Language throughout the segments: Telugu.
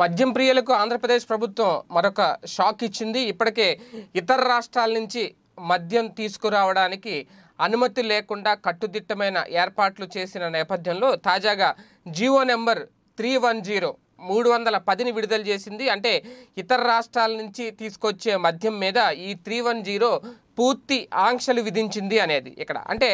మద్యం ప్రియులకు ఆంధ్రప్రదేశ్ ప్రభుత్వం మరొక షాక్ ఇచ్చింది ఇప్పటికే ఇతర రాష్ట్రాల నుంచి మద్యం తీసుకురావడానికి అనుమతి లేకుండా కట్టుదిట్టమైన ఏర్పాట్లు చేసిన నేపథ్యంలో తాజాగా Jio number three one zero మూడు వందల పదిని విడుదల చేసింది అంటే ఇతర రాష్ట్రాల నుంచి తీసుకొచ్చే మద్యం మీద ఈ త్రీ వన్ జీరో పూర్తి ఆంక్షలు విధించింది అనేది ఇక్కడ అంటే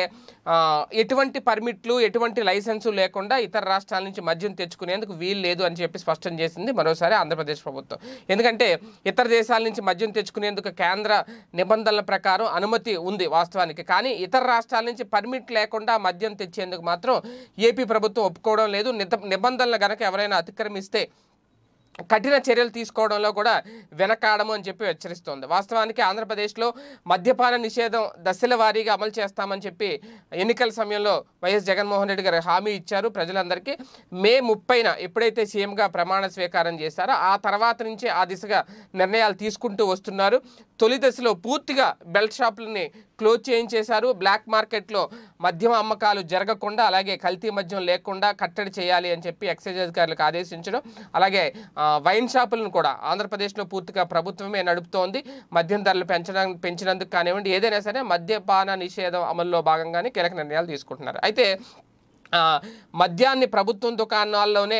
ఎటువంటి పర్మిట్లు ఎటువంటి లైసెన్సు లేకుండా ఇతర రాష్ట్రాల నుంచి మద్యం తెచ్చుకునేందుకు వీలు లేదు అని చెప్పి స్పష్టం చేసింది మరోసారి ఆంధ్రప్రదేశ్ ప్రభుత్వం ఎందుకంటే ఇతర దేశాల నుంచి మద్యం తెచ్చుకునేందుకు కేంద్ర నిబంధనల ప్రకారం అనుమతి ఉంది వాస్తవానికి కానీ ఇతర రాష్ట్రాల నుంచి పర్మిట్ లేకుండా మద్యం తెచ్చేందుకు మాత్రం ఏపీ ప్రభుత్వం ఒప్పుకోవడం లేదు నిబంధనలు కనుక ఎవరైనా అతిక్రమిస్తే కఠిన చర్యలు తీసుకోవడంలో కూడా వెనకాడము అని చెప్పి హెచ్చరిస్తోంది వాస్తవానికి ఆంధ్రప్రదేశ్లో మద్యపాన నిషేధం దశల వారీగా అమలు చేస్తామని చెప్పి ఎన్నికల సమయంలో వైఎస్ జగన్మోహన్ రెడ్డి గారు హామీ ఇచ్చారు ప్రజలందరికీ మే ముప్పైన ఎప్పుడైతే సీఎంగా ప్రమాణ స్వీకారం చేశారో ఆ తర్వాత నుంచే ఆ దిశగా నిర్ణయాలు తీసుకుంటూ వస్తున్నారు తొలి దశలో పూర్తిగా బెల్ట్ షాపులని క్లోజ్ చేయించేశారు బ్లాక్ మార్కెట్లో మద్యం అమ్మకాలు జరగకుండా అలాగే కల్తీ మద్యం లేకుండా కట్టడి చేయాలి అని చెప్పి ఎక్సైజ్ అధికారులకు ఆదేశించడం అలాగే వైన్ షాపులను కూడా ఆంధ్రప్రదేశ్లో పూర్తిగా ప్రభుత్వమే నడుపుతోంది మద్యం ధరలు పెంచడం పెంచినందుకు కానివ్వండి ఏదైనా సరే మద్యపాన నిషేధం అమల్లో భాగంగానే కీలక నిర్ణయాలు తీసుకుంటున్నారు అయితే మద్యాన్ని ప్రభుత్వం దుకాణాల్లోనే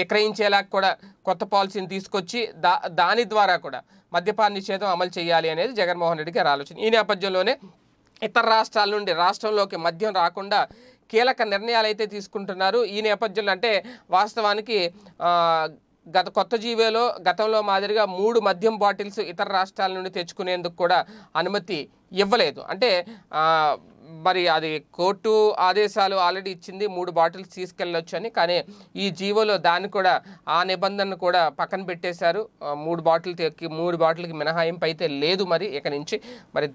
విక్రయించేలా కూడా కొత్త పాలసీని తీసుకొచ్చి దా దాని ద్వారా కూడా మద్యపాన నిషేధం అమలు చేయాలి అనేది జగన్మోహన్ రెడ్డి గారి ఆలోచన ఈ నేపథ్యంలోనే ఇతర రాష్ట్రాల నుండి రాష్ట్రంలోకి మద్యం రాకుండా కీలక నిర్ణయాలు అయితే తీసుకుంటున్నారు ఈ నేపథ్యంలో అంటే వాస్తవానికి గత కొత్త జీవేలో గతంలో మాదిరిగా మూడు మద్యం బాటిల్స్ ఇతర రాష్ట్రాల నుండి తెచ్చుకునేందుకు కూడా అనుమతి ఇవ్వలేదు అంటే మరి అది కోర్టు ఆదేశాలు ఆల్రెడీ ఇచ్చింది మూడు బాటిల్స్ తీసుకెళ్ళొచ్చు అని కానీ ఈ జీవోలో దాన్ని కూడా ఆ నిబంధనను కూడా పక్కన పెట్టేశారు మూడు బాటిల్ మూడు బాటిల్కి మినహాయింపు అయితే లేదు మరి ఇక నుంచి మరి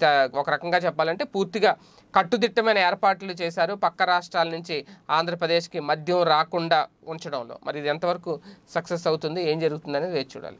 ఒక రకంగా చెప్పాలంటే పూర్తిగా కట్టుదిట్టమైన ఏర్పాట్లు చేశారు పక్క రాష్ట్రాల నుంచి ఆంధ్రప్రదేశ్కి మద్యం రాకుండా ఉంచడంలో మరి ఇది ఎంతవరకు సక్సెస్ అవుతుంది ఏం జరుగుతుందనేది వేచి చూడాలి